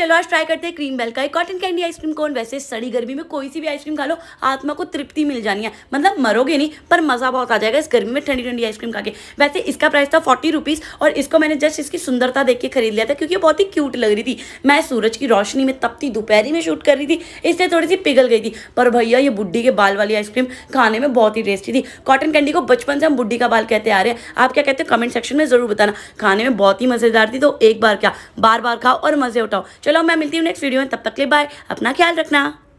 चलो आज ट्राई करते हैं क्रीम बेल का कॉटन कैंडी आइसक्रीम कौन वैसे सड़ी गर्मी में कोई सी भी आइसक्रीम खा लो आत्मा को तृप्ति मिल जानी है मतलब मरोगे नहीं पर मज़ा बहुत आ जाएगा इस गर्मी में ठंडी ठंडी आइसक्रीम खा के वैसे इसका प्राइस था फोर्टी रुपीज़ और इसको मैंने जस्ट इसकी सुंदरता देख के खरीद लिया था क्योंकि बहुत ही क्यूट लग रही थी मैं सूरज की रोशनी में तपती दोपहरी में शूट कर रही थी इसलिए थोड़ी सी पिघल गई थी पर भैया ये बुढ़ी के बाल वाली आइसक्रीम खाने में बहुत ही टेस्टी थी कॉटन कैंडी को बचपन से हम बुढ़ी का बाल कहते आ रहे हैं आप क्या कहते हो कमेंट सेक्शन में ज़रूर बताना खाने में बहुत ही मज़ेदार थी तो एक बार क्या बार बार खाओ और मज़े उठाओ चलो मैं मिलती हूँ नेक्स्ट वीडियो में तब तक ले बाय अपना ख्याल रखना